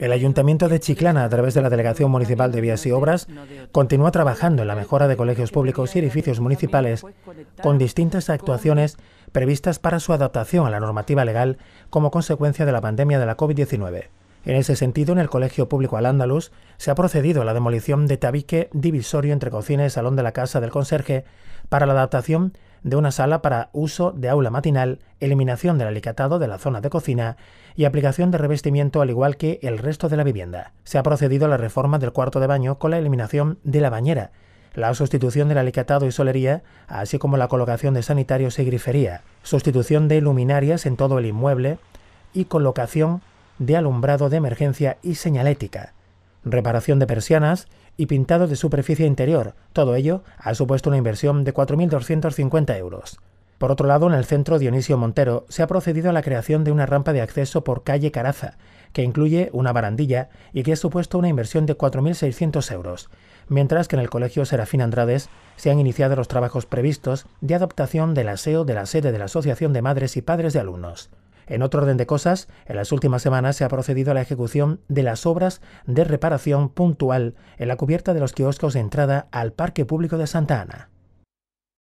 El Ayuntamiento de Chiclana, a través de la Delegación Municipal de Vías y Obras, continúa trabajando en la mejora de colegios públicos y edificios municipales con distintas actuaciones previstas para su adaptación a la normativa legal como consecuencia de la pandemia de la COVID-19. En ese sentido, en el Colegio Público al se ha procedido a la demolición de tabique divisorio entre cocina y salón de la casa del conserje para la adaptación de una sala para uso de aula matinal, eliminación del alicatado de la zona de cocina y aplicación de revestimiento al igual que el resto de la vivienda. Se ha procedido a la reforma del cuarto de baño con la eliminación de la bañera, la sustitución del alicatado y solería, así como la colocación de sanitarios y grifería, sustitución de luminarias en todo el inmueble y colocación de alumbrado de emergencia y señalética, reparación de persianas, y pintado de superficie interior. Todo ello ha supuesto una inversión de 4.250 euros. Por otro lado, en el centro Dionisio Montero se ha procedido a la creación de una rampa de acceso por calle Caraza, que incluye una barandilla y que ha supuesto una inversión de 4.600 euros, mientras que en el Colegio Serafín Andrades se han iniciado los trabajos previstos de adaptación del aseo de la sede de la Asociación de Madres y Padres de Alumnos. En otro orden de cosas, en las últimas semanas se ha procedido a la ejecución de las obras de reparación puntual en la cubierta de los kioscos de entrada al Parque Público de Santa Ana.